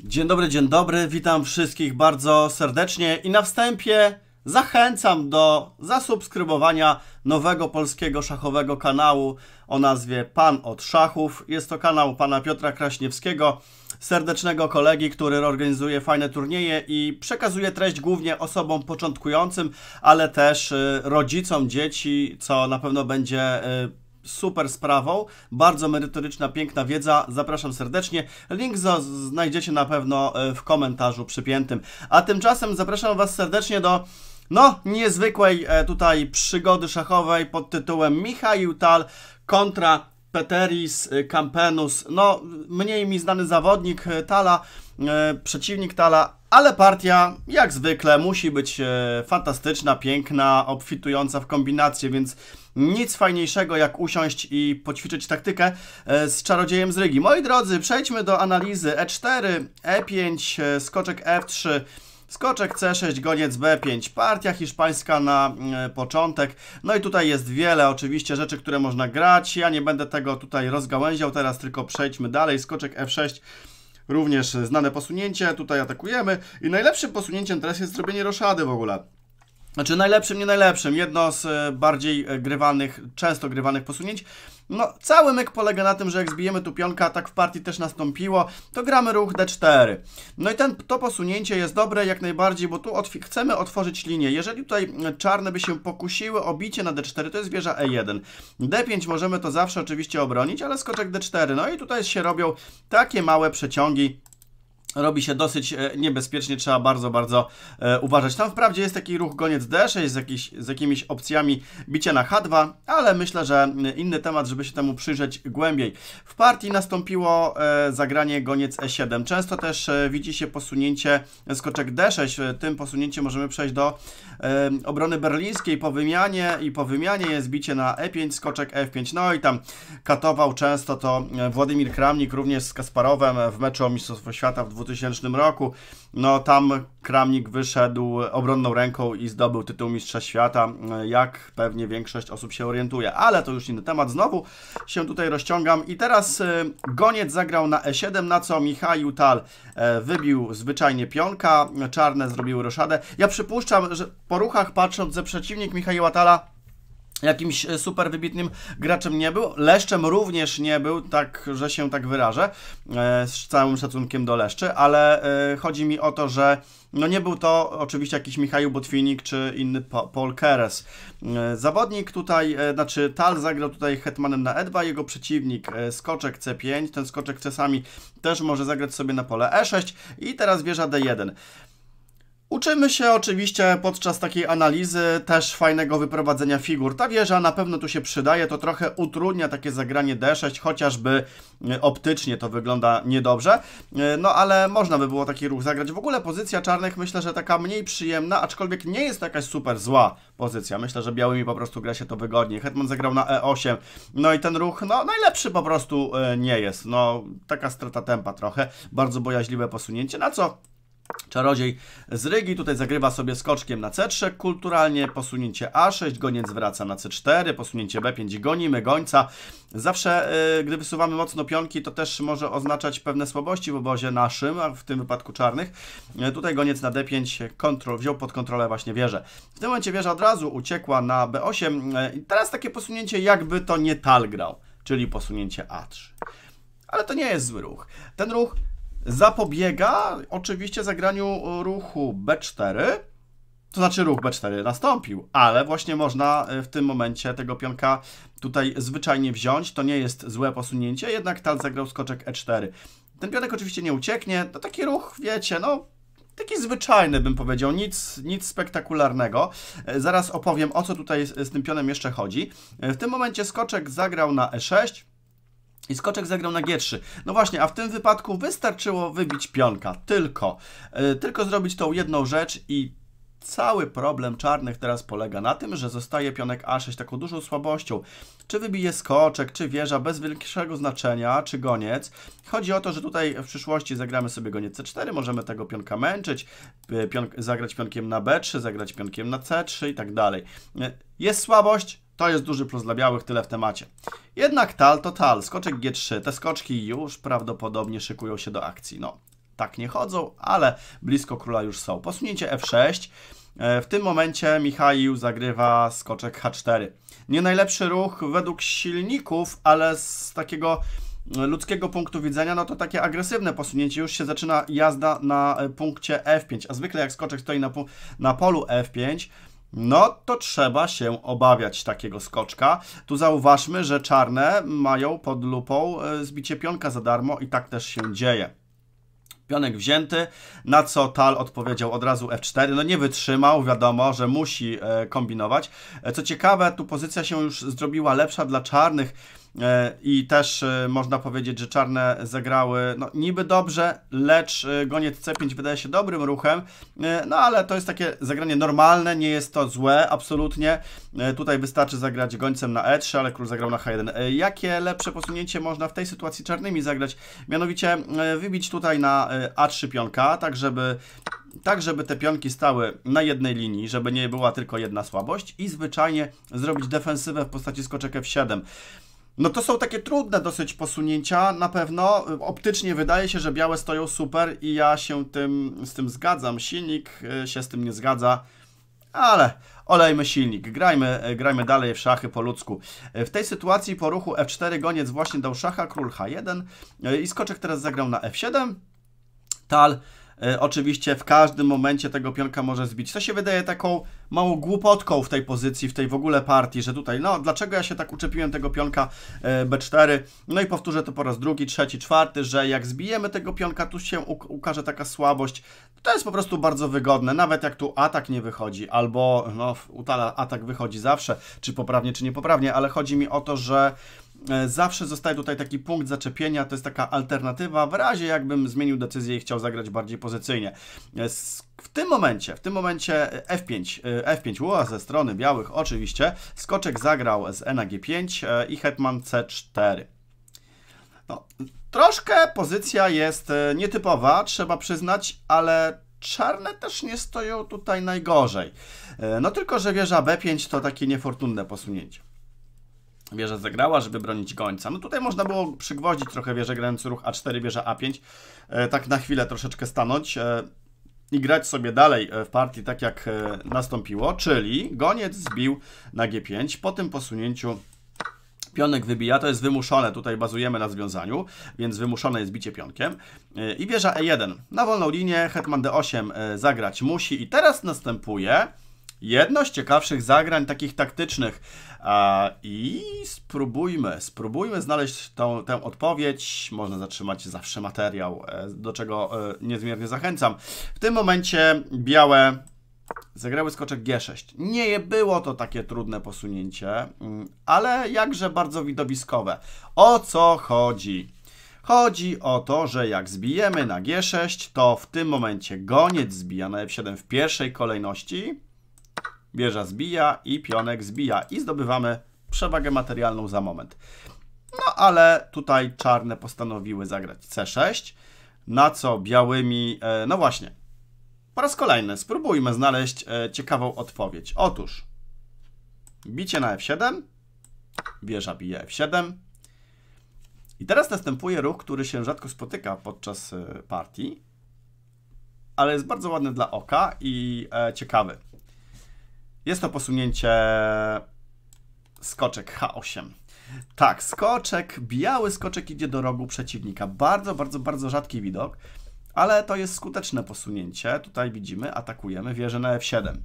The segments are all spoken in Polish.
Dzień dobry, dzień dobry, witam wszystkich bardzo serdecznie i na wstępie zachęcam do zasubskrybowania nowego polskiego szachowego kanału o nazwie Pan od Szachów. Jest to kanał pana Piotra Kraśniewskiego, serdecznego kolegi, który organizuje fajne turnieje i przekazuje treść głównie osobom początkującym, ale też y, rodzicom dzieci, co na pewno będzie y, super sprawą. Bardzo merytoryczna, piękna wiedza. Zapraszam serdecznie. Link znajdziecie na pewno e, w komentarzu przypiętym. A tymczasem zapraszam Was serdecznie do no, niezwykłej e, tutaj przygody szachowej pod tytułem Michał Tal kontra Peteris y, Campenus, no mniej mi znany zawodnik y, Tala, y, przeciwnik Tala, ale partia jak zwykle musi być fantastyczna, piękna, obfitująca w kombinacje, więc nic fajniejszego jak usiąść i poćwiczyć taktykę z czarodziejem z Rygi. Moi drodzy, przejdźmy do analizy E4, E5, skoczek F3, Skoczek C6, goniec B5, partia hiszpańska na e, początek. No i tutaj jest wiele oczywiście rzeczy, które można grać. Ja nie będę tego tutaj rozgałęział teraz, tylko przejdźmy dalej. Skoczek F6, również znane posunięcie, tutaj atakujemy. I najlepszym posunięciem teraz jest zrobienie roszady w ogóle. Znaczy najlepszym, nie najlepszym, jedno z e, bardziej e, grywanych, często grywanych posunięć. No, cały myk polega na tym, że jak zbijemy tu pionka, tak w partii też nastąpiło, to gramy ruch d4. No i ten, to posunięcie jest dobre jak najbardziej, bo tu otw chcemy otworzyć linię. Jeżeli tutaj e, czarne by się pokusiły o bicie na d4, to jest wieża e1. d5 możemy to zawsze oczywiście obronić, ale skoczek d4. No i tutaj się robią takie małe przeciągi robi się dosyć e, niebezpiecznie, trzeba bardzo, bardzo e, uważać. Tam wprawdzie jest taki ruch goniec D6 z, z jakimiś opcjami bicia na H2, ale myślę, że e, inny temat, żeby się temu przyjrzeć głębiej. W partii nastąpiło zagranie goniec E7. Często też widzi się posunięcie skoczek D6. Tym posunięciem możemy przejść do obrony berlińskiej po wymianie i po wymianie jest bicie na E5, skoczek F5. No i tam katował często to Władimir Kramnik również z Kasparowem w meczu o Mistrzostwo Świata w 2000 2000 roku. No tam Kramnik wyszedł obronną ręką i zdobył tytuł Mistrza Świata, jak pewnie większość osób się orientuje. Ale to już inny temat, znowu się tutaj rozciągam. I teraz e, Goniec zagrał na E7, na co Michał Tal e, wybił zwyczajnie pionka, czarne zrobiły roszadę. Ja przypuszczam, że po ruchach patrząc, że przeciwnik Michała Tala jakimś e, super wybitnym graczem nie był. Leszczem również nie był, tak że się tak wyrażę, e, z całym szacunkiem do Leszczy, ale e, chodzi mi o to, że no nie był to oczywiście jakiś Michał Botwinik czy inny Paul Keres. Zawodnik tutaj, znaczy Tal zagrał tutaj hetmanem na E2, jego przeciwnik skoczek C5, ten skoczek czasami też może zagrać sobie na pole E6 i teraz wieża D1. Uczymy się oczywiście podczas takiej analizy też fajnego wyprowadzenia figur. Ta wieża na pewno tu się przydaje, to trochę utrudnia takie zagranie D6, chociażby e, optycznie to wygląda niedobrze, e, no ale można by było taki ruch zagrać. W ogóle pozycja czarnych myślę, że taka mniej przyjemna, aczkolwiek nie jest to jakaś super zła pozycja. Myślę, że białymi po prostu gra się to wygodniej. Hetman zagrał na E8, no i ten ruch, no najlepszy po prostu e, nie jest. No taka strata tempa trochę, bardzo bojaźliwe posunięcie, na co Czarodziej z Rygi tutaj zagrywa sobie skoczkiem na C3 kulturalnie, posunięcie A6, goniec wraca na C4, posunięcie B5 gonimy gońca. Zawsze, yy, gdy wysuwamy mocno pionki, to też może oznaczać pewne słabości w obozie naszym, a w tym wypadku czarnych. Yy, tutaj goniec na D5 kontrol, wziął pod kontrolę właśnie wieżę. W tym momencie wieża od razu uciekła na B8 y, i yy, teraz takie posunięcie jakby to nie tal grał, czyli posunięcie A3. Ale to nie jest zły ruch. Ten ruch zapobiega oczywiście zagraniu ruchu B4, to znaczy ruch B4 nastąpił, ale właśnie można e, w tym momencie tego pionka tutaj zwyczajnie wziąć, to nie jest złe posunięcie, jednak tal zagrał skoczek E4. Ten pionek oczywiście nie ucieknie, to taki ruch, wiecie, no taki zwyczajny bym powiedział, nic, nic spektakularnego. E, zaraz opowiem o co tutaj z, z tym pionem jeszcze chodzi. E, w tym momencie skoczek zagrał na E6, i skoczek zagrał na G3. No właśnie, a w tym wypadku wystarczyło wybić pionka. Tylko. Yy, tylko zrobić tą jedną rzecz i cały problem czarnych teraz polega na tym, że zostaje pionek A6 taką dużą słabością. Czy wybije skoczek, czy wieża, bez większego znaczenia, czy goniec. Chodzi o to, że tutaj w przyszłości zagramy sobie goniec C4, możemy tego pionka męczyć, e, pion zagrać pionkiem na B3, zagrać pionkiem na C3 i tak dalej. E, jest słabość, to jest duży plus dla białych, tyle w temacie. Jednak tal to tal, skoczek G3, te skoczki już prawdopodobnie szykują się do akcji. No, tak nie chodzą, ale blisko króla już są. Posunięcie F6, e, w tym momencie Michał zagrywa skoczek H4. Nie najlepszy ruch według silników, ale z takiego ludzkiego punktu widzenia, no to takie agresywne posunięcie. Już się zaczyna jazda na e, punkcie F5, a zwykle jak skoczek stoi na, na polu F5, no to trzeba się obawiać takiego skoczka. Tu zauważmy, że czarne mają pod lupą e, zbicie pionka za darmo i tak też się dzieje. Pionek wzięty, na co Tal odpowiedział od razu F4. No nie wytrzymał, wiadomo, że musi e, kombinować. E, co ciekawe, tu pozycja się już zrobiła lepsza dla czarnych E, i też e, można powiedzieć, że czarne zagrały no, niby dobrze, lecz e, goniec C5 wydaje się dobrym ruchem, no ale to jest takie zagranie normalne, nie jest to złe absolutnie. Tutaj wystarczy zagrać gońcem na E3, ale król zagrał na H1. Jakie lepsze posunięcie można w tej sytuacji czarnymi zagrać? Mianowicie wybić tutaj na A3 pionka, tak żeby tak, żeby te pionki stały na jednej linii, żeby nie była tylko jedna słabość i zwyczajnie zrobić defensywę w postaci skoczek F7. No to są takie trudne dosyć posunięcia, na pewno. Optycznie wydaje się, że białe stoją super i ja się tym, z tym zgadzam. Silnik e, się z tym nie zgadza, ale olejmy silnik, grajmy, e, grajmy dalej w szachy po ludzku. E, w tej sytuacji po ruchu f4 goniec właśnie dał szacha, król h1 i skoczek teraz zagrał na f7. Tal E, oczywiście w każdym momencie tego pionka może zbić. To się wydaje taką małą głupotką w tej pozycji, w tej w ogóle partii, że tutaj, no dlaczego ja się tak uczepiłem tego pionka e, B4? No i powtórzę to po raz drugi, trzeci, czwarty, że jak zbijemy tego pionka, tu się ukaże taka słabość. To jest po prostu bardzo wygodne, nawet jak tu atak nie wychodzi, albo no, utala atak wychodzi zawsze, czy poprawnie, czy niepoprawnie, ale chodzi mi o to, że E, zawsze zostaje tutaj taki punkt zaczepienia, to jest taka alternatywa w razie jakbym zmienił decyzję i chciał zagrać bardziej pozycyjnie. E, w tym momencie, w tym momencie F5, e, F5 ua ze strony białych oczywiście, skoczek zagrał z e na G5 i hetman C4. No, troszkę pozycja jest nietypowa, trzeba przyznać, ale czarne też nie stoją tutaj najgorzej. No tylko, że wieża B5 to takie niefortunne posunięcie wieża zagrała, żeby bronić gońca. No tutaj można było przygwoździć trochę wieżę grający ruch A4, wieża A5, e, tak na chwilę troszeczkę stanąć e, i grać sobie dalej e, w partii tak jak nastąpiło, czyli goniec zbił na G5 po tym posunięciu Pionek wybija, to jest wymuszone, tutaj bazujemy na związaniu, więc wymuszone jest bicie pionkiem. I wieża E1. Na wolną linię hetman D8 zagrać musi i teraz następuje jedno z ciekawszych zagrań takich taktycznych. I spróbujmy, spróbujmy znaleźć tą, tę odpowiedź. Można zatrzymać zawsze materiał, e, do czego e, niezmiernie zachęcam. W tym momencie białe zagrały skoczek G6. Nie było to takie trudne posunięcie, mm, ale jakże bardzo widowiskowe. O co chodzi? Chodzi o to, że jak zbijemy na G6, to w tym momencie goniec zbija na F7 w pierwszej kolejności, Wieża zbija i pionek zbija i zdobywamy przewagę materialną za moment. No ale tutaj czarne postanowiły zagrać C6, na co białymi... E, no właśnie, po raz kolejny spróbujmy znaleźć e, ciekawą odpowiedź. Otóż bicie na F7, wieża bije F7. I teraz następuje ruch, który się rzadko spotyka podczas e, partii, ale jest bardzo ładny dla oka i ciekawy. Jest to posunięcie skoczek H8. Tak, skoczek, biały skoczek idzie do rogu przeciwnika. Bardzo, bardzo, bardzo rzadki widok, ale to jest skuteczne posunięcie. Tutaj widzimy, atakujemy wieżę na F7.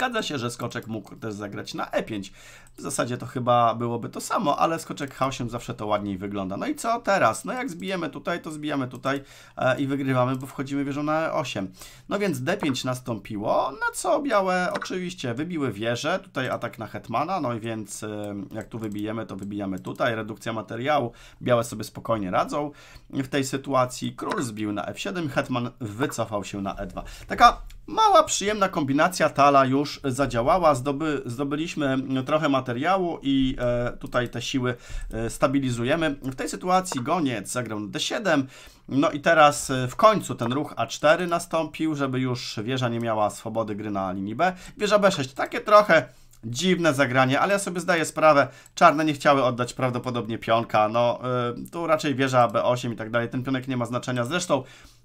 Zgadza się, że skoczek mógł też zagrać na e5. W zasadzie to chyba byłoby to samo, ale skoczek h8 zawsze to ładniej wygląda. No i co teraz? No jak zbijemy tutaj, to zbijamy tutaj e, i wygrywamy, bo wchodzimy wieżą na e8. No więc d5 nastąpiło, na co białe oczywiście wybiły wieżę, tutaj atak na hetmana, no i więc e, jak tu wybijemy, to wybijamy tutaj, redukcja materiału, białe sobie spokojnie radzą w tej sytuacji, król zbił na f7, hetman wycofał się na e2. Taka Mała, przyjemna kombinacja tala już zadziałała, Zdoby, zdobyliśmy trochę materiału i e, tutaj te siły e, stabilizujemy. W tej sytuacji goniec zagrał d7, no i teraz e, w końcu ten ruch a4 nastąpił, żeby już wieża nie miała swobody gry na linii b. Wieża b6, takie trochę Dziwne zagranie, ale ja sobie zdaję sprawę, czarne nie chciały oddać prawdopodobnie pionka, no e, tu raczej wieża B8 i tak dalej, ten pionek nie ma znaczenia, zresztą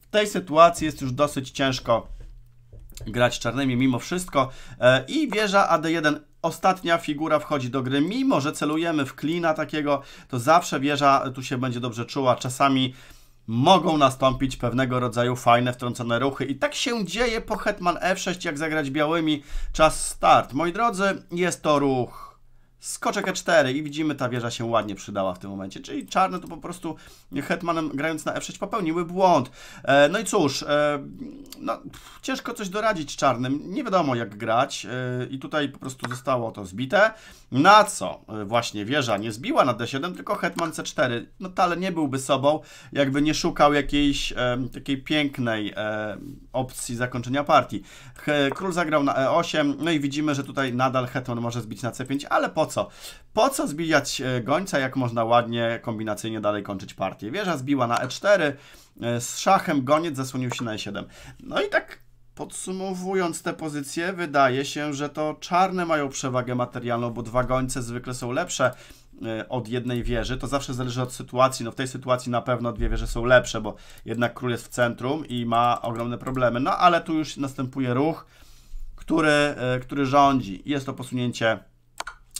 w tej sytuacji jest już dosyć ciężko grać czarnymi mimo wszystko. E, I wieża AD1 ostatnia figura wchodzi do gry. Mimo, że celujemy w klina takiego, to zawsze wieża tu się będzie dobrze czuła. Czasami mogą nastąpić pewnego rodzaju fajne, wtrącone ruchy. I tak się dzieje po Hetman F6, jak zagrać białymi. Czas start. Moi drodzy, jest to ruch skoczek E4 i widzimy, ta wieża się ładnie przydała w tym momencie. Czyli czarne to po prostu hetmanem grając na e 6 popełniły błąd. E, no i cóż, e, no, ciężko coś doradzić czarnym. Nie wiadomo jak grać e, i tutaj po prostu zostało to zbite. Na co e, właśnie wieża nie zbiła na D7, tylko hetman C4. No Tale nie byłby sobą, jakby nie szukał jakiejś e, takiej pięknej e, opcji zakończenia partii. król zagrał na E8, no i widzimy, że tutaj nadal hetman może zbić na C5, ale po po co? Po co zbijać e, gońca, jak można ładnie, kombinacyjnie dalej kończyć partię? Wieża zbiła na e4, e, z szachem goniec zasłonił się na e7. No i tak Podsumowując te pozycje, wydaje się, że to czarne mają przewagę materialną, bo dwa gońce zwykle są lepsze e, od jednej wieży. To zawsze zależy od sytuacji. No w tej sytuacji na pewno dwie wieże są lepsze, bo jednak król jest w centrum i ma ogromne problemy. No ale tu już następuje ruch, który, który rządzi. Jest to posunięcie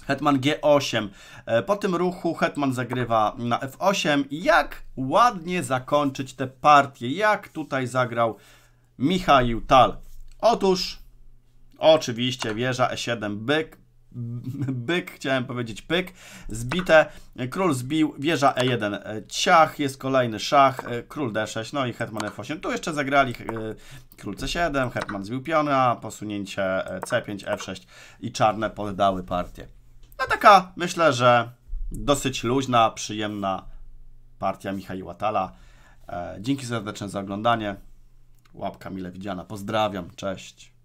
Hetman G8. E, po tym ruchu Hetman zagrywa na F8. Jak ładnie zakończyć tę partię? Jak tutaj zagrał Michał Tal? Otóż, oczywiście wieża E7, byk, byk, chciałem powiedzieć pyk, zbite, król zbił, wieża E1, e, ciach, jest kolejny szach, e, król D6, no i hetman F8, tu jeszcze zagrali król C7, hetman zbił piona, posunięcie C5, F6 i czarne poddały partię. No taka, myślę, że dosyć luźna, przyjemna partia Michała Tala. E, dzięki serdecznie za oglądanie. Łapka mile widziana. Pozdrawiam. Cześć.